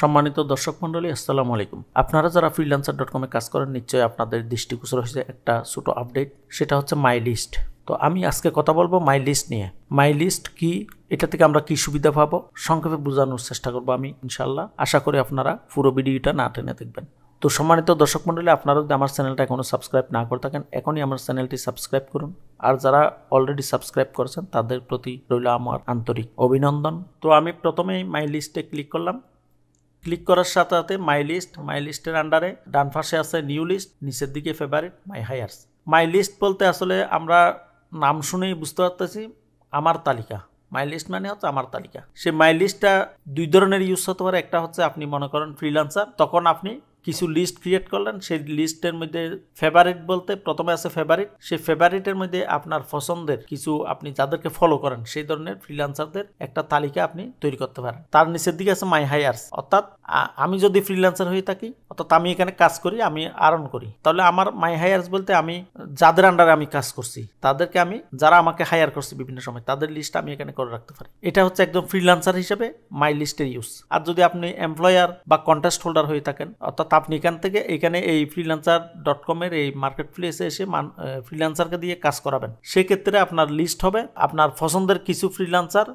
সম্মানিত দর্শক মন্ডলী আসসালামু আলাইকুম আপনারা যারা ফ্রিল্যান্সার ডট কমে কাজ করেন নিশ্চয়ই আপনাদের দৃষ্টিগোচর হয়েছে একটা ছোট আপডেট সেটা হচ্ছে মাই লিস্ট তো আমি আজকে কথা বলবো মাই লিস্ট নিয়ে মাই লিস্ট কি এটা থেকে আমরা কি সুবিধা পাবো সংক্ষেপে বোঝানোর চেষ্টা করবো আমি ইনশাল্লাহ আশা করি আপনারা পুরো ভিডিওটা না টেনে দেখবেন তো সম্মানিত দর্শক মন্ডলী আপনারা যদি আমার চ্যানেলটা এখনও সাবস্ক্রাইব না করে থাকেন এখনই আমার চ্যানেলটি সাবস্ক্রাইব করুন আর যারা অলরেডি সাবস্ক্রাইব করেছেন তাদের প্রতি রইল আমার আন্তরিক অভিনন্দন তো আমি প্রথমেই মাই লিস্টে ক্লিক করলাম ক্লিক করার সাথে সাথে মাই লিস্ট মাই লিস্টের আন্ডারে ডান পাশে আছে নিউ লিস্ট নিচের দিকে ফেভারিট মাই হায়ার্স মাই লিস্ট বলতে আসলে আমরা নাম শুনেই বুঝতে পারতেছি আমার তালিকা মাই লিস্ট মানে হচ্ছে আমার তালিকা সে মাই লিস্টটা দুই ধরনের ইউজ হতে পারে একটা হচ্ছে আপনি মনে করেন ফ্রিলান্সার তখন আপনি কিছু লিস্ট ক্রিয়েট করলেন সেই লিস্টের মধ্যে ফেভারিট বলতে প্রথমে আছে ফেভারিট সেই ফেভারিটের মধ্যে আপনার পছন্দের কিছু আপনি যাদেরকে ফলো করেন সেই ধরনের ফ্রিল্যান্সারদের একটা তালিকা আপনি তৈরি করতে পারেন তার নিচের দিকে আছে মাই হায়ার্স অর্থাৎ আমি যদি ফ্রিল্যান্সার হয়ে থাকি অর্থাৎ আমি এখানে কাজ করি আমি আরন করি তাহলে আমার মাই হায়ার্স বলতে আমি যাদের আন্ডারে আমি কাজ করছি তাদেরকে আমি যারা আমাকে হায়ার করছে বিভিন্ন সময় তাদের লিস্ট আমি এখানে করে রাখতে পারি এটা হচ্ছে একদম ফ্রিল্যান্সার হিসেবে মাই লিস্টের ইউজ আর যদি আপনি এমপ্লয়ার বা কন্ট্রাস্ট হোল্ডার হয়ে থাকেন অর্থাৎ অর্থাৎ আপনি এখান থেকে এখানে এই ফ্রিল্যান্সার ডট কমের এই মার্কেট প্লেসে এসে ফ্রিল্যান্সারকে দিয়ে কাজ করাবেন সেক্ষেত্রে আপনার লিস্ট হবে আপনার পছন্দের কিছু ফ্রিল্যান্সার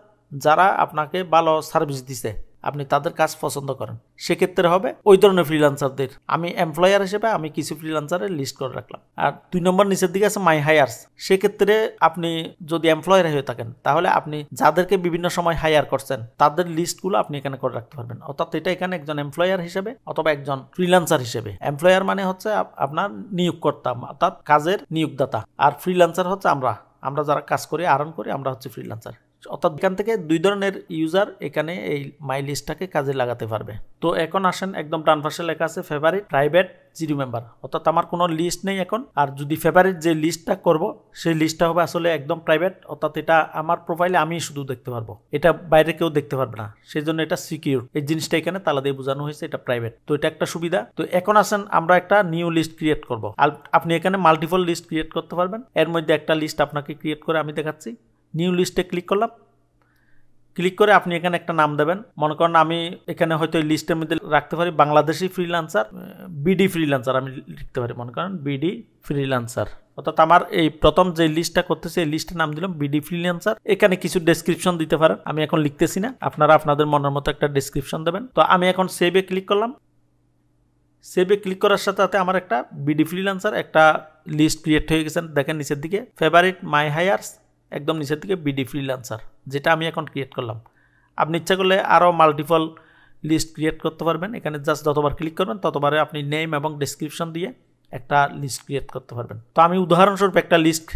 যারা আপনাকে ভালো সার্ভিস দিছে আপনি তাদের কাজ পছন্দ করেন সেক্ষেত্রে হবে ওই ধরনের ফ্রিলান্সারদের আমি এমপ্লয়ার হিসেবে আমি কিছু ফ্রিলান্সারের লিস্ট করে রাখলাম আর দুই নম্বর নিচের দিকে আছে মাই হায়ার্স সেক্ষেত্রে আপনি যদি এমপ্লয়ার হয়ে থাকেন তাহলে আপনি যাদেরকে বিভিন্ন সময় হায়ার করছেন তাদের লিস্টগুলো আপনি এখানে করে রাখতে পারবেন অর্থাৎ এটা এখানে একজন এমপ্লয়ার হিসেবে অথবা একজন ফ্রিলান্সার হিসেবে এমপ্লয়ার মানে হচ্ছে আপনার নিয়োগকর্তা অর্থাৎ কাজের নিয়োগদাতা আর ফ্রিলান্সার হচ্ছে আমরা আমরা যারা কাজ করি আরন করি আমরা হচ্ছে ফ্রিলান্সার অর্থাৎ এখান থেকে দুই ধরনের ইউজার এখানে এই মাই লিস্টটাকে কাজে লাগাতে পারবে তো এখন আসেন একদম ডান লেখা আছে ফেভারিট প্রাইভেট জিরো মেম্বার অর্থাৎ আমার কোনো লিস্ট নেই এখন আর যদি ফেভারিট যে লিস্টটা করব সেই লিস্টটা হবে আসলে একদম প্রাইভেট অর্থাৎ এটা আমার প্রোফাইলে আমি শুধু দেখতে পারবো এটা বাইরে কেউ দেখতে পারবে না সেই জন্য এটা সিকিউর এই জিনিসটা এখানে তালা দিয়ে বোঝানো হয়েছে এটা প্রাইভেট তো এটা একটা সুবিধা তো এখন আসেন আমরা একটা নিউ লিস্ট ক্রিয়েট করবো আপনি এখানে মাল্টিপল লিস্ট ক্রিয়েট করতে পারবেন এর মধ্যে একটা লিস্ট আপনাকে ক্রিয়েট করে আমি দেখাচ্ছি নিউ লিস্টে ক্লিক করলাম ক্লিক করে আপনি এখানে একটা নাম দেবেন মনে করেন আমি এখানে হয়তো এই লিস্টের মধ্যে রাখতে পারি বাংলাদেশি ফ্রিলান্সার বিডি ফ্রিলান্সার আমি লিখতে পারি মনে করেন বিডি ফ্রিলান্সার অর্থাৎ আমার এই প্রথম যে লিস্টটা করতেছে এই লিস্টের নাম দিলাম বিডি ফ্রিলান্সার এখানে কিছু ডেসক্রিপশন দিতে পারেন আমি এখন লিখতেছি না আপনারা আপনাদের মনের মতো একটা ডেসক্রিপশন দেবেন তো আমি এখন সেভে ক্লিক করলাম সেভে ক্লিক করার সাথে সাথে আমার একটা বিডি ফ্রিলান্সার একটা লিস্ট ক্রিয়েট হয়ে গেছেন দেখেন নিচের দিকে ফেভারিট মাই হায়ার্স একদম নিচের দিকে বিডি ফ্রিলান্সার যেটা আমি এখন ক্রিয়েট করলাম আপনি ইচ্ছা করলে আরও মাল্টিপল লিস্ট ক্রিয়েট করতে পারবেন এখানে জাস্ট যতবার ক্লিক করবেন ততবারে আপনি নেম এবং ডিসক্রিপশন দিয়ে একটা লিস্ট ক্রিয়েট করতে পারবেন তো আমি উদাহরণস্বরূপ একটা লিস্ট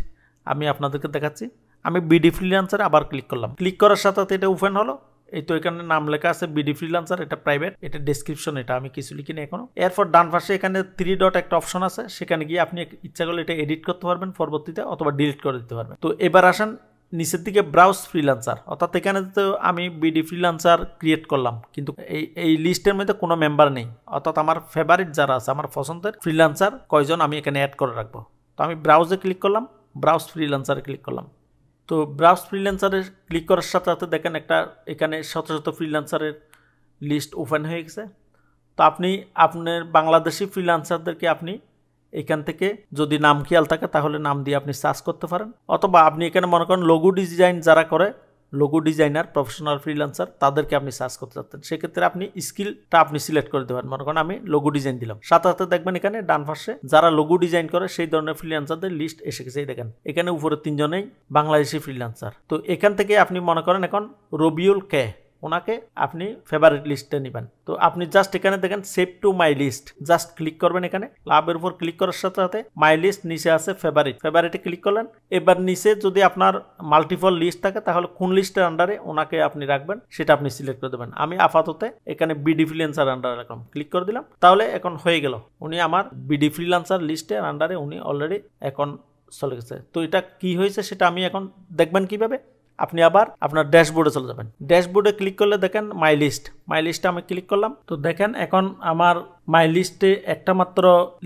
আমি আপনাদেরকে দেখাচ্ছি আমি বিডি ফ্রিলান্সারে আবার ক্লিক করলাম ক্লিক করার সাথে সাথে এটা ওপেন হলো এই তো এখানে নাম লেখা আছে বিডি ফ্রিলান্সার এটা প্রাইভেট এটা ডেসক্রিপশন এটা আমি কিছু না এখনো এরপর ডান পাশে এখানে থ্রি ডট একটা অপশন আছে সেখানে গিয়ে আপনি ইচ্ছা করলে এটা এডিট করতে পারবেন পরবর্তীতে অথবা ডিলিট করে দিতে পারবেন তো এবার আসেন নিচের দিকে ব্রাউজ ফ্রিলান্সার অর্থাৎ এখানে তো আমি বিডি ফ্রিলান্সার ক্রিয়েট করলাম কিন্তু এই এই লিস্টের মধ্যে কোনো মেম্বার নেই অর্থাৎ আমার ফেভারিট যারা আছে আমার পছন্দের ফ্রিলান্সার কয়জন আমি এখানে অ্যাড করে রাখবো তো আমি ব্রাউজে ক্লিক করলাম ব্রাউজ ফ্রিলান্সারে ক্লিক করলাম তো ব্রাউজ ফ্রিল্যান্সারে ক্লিক করার সাথে সাথে দেখেন একটা এখানে শত শত ফ্রিল্যান্সারের লিস্ট ওপেন হয়ে গেছে তো আপনি আপনার বাংলাদেশি ফ্রিল্যান্সারদেরকে আপনি এখান থেকে যদি নাম খেয়াল থাকে তাহলে নাম দিয়ে আপনি সার্চ করতে পারেন অথবা আপনি এখানে মনে করেন লঘু ডিজাইন যারা করে লোগো ডিজাইনার প্রফেশনাল ফ্রিলান্সার তাদেরকে আপনি সার্চ করতে চাচ্ছেন সেক্ষেত্রে আপনি স্কিলটা আপনি সিলেক্ট করে দেবেন মনে করেন আমি লোগো ডিজাইন দিলাম সাথে সাথে দেখবেন এখানে ডান পাশে যারা লোগো ডিজাইন করে সেই ধরনের ফ্রিলান্সারদের লিস্ট এসে গেছে দেখেন এখানে উপরে তিনজনেই বাংলাদেশি ফ্রিলান্সার তো এখান থেকে আপনি মনে করেন এখন রবিউল কে ওনাকে আপনি ফেভারিট লিস্টে নেবেন তো আপনি জাস্ট এখানে দেখেন save to my list just click করবেন এখানে ক্লাবের উপর ক্লিক করার সাথে সাথে মাই লিস্ট নিচে আছে ফেভারিট ফেভারিটে ক্লিক করলেন এবার নিচে যদি আপনার মাল্টিপল লিস্ট থাকে তাহলে কোন লিস্টের আন্ডারে ওনাকে আপনি রাখবেন সেটা আপনি সিলেক্ট করে দেবেন আমি আপাততে এখানে বিডি ফ্রিল্যান্সার আন্ডারে রাখলাম ক্লিক করে দিলাম তাহলে এখন হয়ে গেল উনি আমার বিডি ফ্রিল্যান্সার লিস্টের আন্ডারে উনি অলরেডি এখন চলে গেছে তো এটা কি হয়েছে সেটা আমি এখন দেখবেন কিভাবে আপনি আবার আপনার ড্যাশবোর্ডে চলে যাবেন ড্যাশবোর্ডে ক্লিক করলে দেখেন মাই লিস্ট মাই লিস্টে আমি ক্লিক করলাম তো দেখেন এখন আমার মাই লিস্টে একটা মাত্র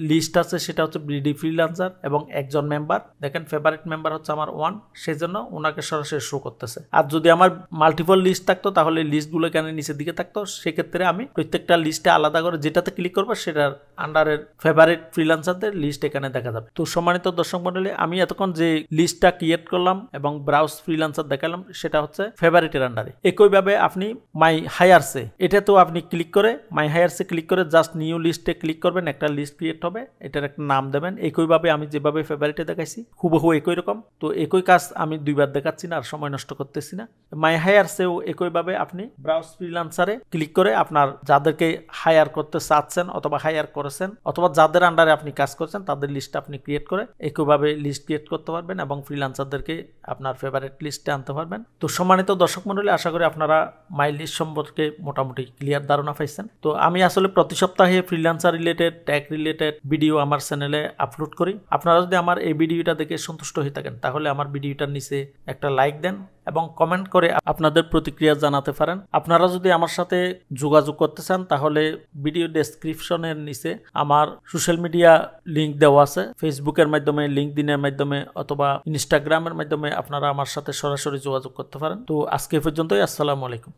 লিস্ট আছে সেটা হচ্ছে বিডি ফ্রিলান্সার এবং একজন মেম্বার দেখেন ফেভারিট মেম্বার হচ্ছে আমার ওয়ান সেই জন্য ওনাকে সরাসরি শো করতেছে আর যদি আমার মাল্টিপল লিস্ট থাকতো তাহলে লিস্টগুলো এখানে নিচের দিকে থাকতো সেক্ষেত্রে আমি প্রত্যেকটা লিস্টে আলাদা করে যেটাতে ক্লিক করবো সেটার আন্ডারের ফেভারিট ফ্রিলান্সারদের লিস্ট এখানে দেখা যাবে তো সম্মানিত দর্শক মন্ডলী আমি এতক্ষণ যে লিস্টটা ক্রিয়েট করলাম এবং ব্রাউজ ফ্রিলান্সার দেখালাম সেটা হচ্ছে ফেভারিটের আন্ডারে একইভাবে আপনি মাই হায়ারসে এটা তো আপনি ক্লিক করে মাই হায়ার্সে ক্লিক করে জাস্ট নিউ লিস্টে ক্লিক করবেন একটা লিস্ট ক্রিয়েট হবে এটার একটা নাম দেবেন একইভাবে আমি যেভাবে ফেভারিটে দেখাইছি হুবহু একই রকম তো একই কাজ আমি দুইবার দেখাচ্ছি না আর সময় নষ্ট করতেছি না মাই হায়ার্সেও একইভাবে আপনি ব্রাউজ ফ্রিলান্সারে ক্লিক করে আপনার যাদেরকে হায়ার করতে চাচ্ছেন অথবা হায়ার করেছেন অথবা যাদের আন্ডারে আপনি কাজ করছেন তাদের লিস্ট আপনি ক্রিয়েট করে একইভাবে লিস্ট ক্রিয়েট করতে পারবেন এবং ফ্রিলান্সারদেরকে আপনার ফেভারিট লিস্টে আনতে পারবেন তো সম্মানিত দর্শক মন্ডলী আশা করি আপনারা মাই লিস্ট সম্পর্কে মোটামুটি মোটামুটি ক্লিয়ার ধারণা পাইছেন তো আমি আসলে প্রতি সপ্তাহে freelancer related tech related video আমার চ্যানেলে আপলোড করি আপনারা যদি আমার এই ভিডিওটা দেখে সন্তুষ্ট হয়ে থাকেন তাহলে আমার ভিডিওটার নিচে একটা লাইক দেন এবং কমেন্ট করে আপনাদের প্রতিক্রিয়া জানাতে পারেন আপনারা যদি আমার সাথে যোগাযোগ করতে চান তাহলে ভিডিও ডেসক্রিপশনের নিচে আমার সোশ্যাল মিডিয়া লিঙ্ক দেওয়া আছে ফেসবুকের মাধ্যমে লিঙ্ক দিনের মাধ্যমে অথবা ইনস্টাগ্রামের মাধ্যমে আপনারা আমার সাথে সরাসরি যোগাযোগ করতে পারেন তো আজকে পর্যন্তই আসসালামু আলাইকুম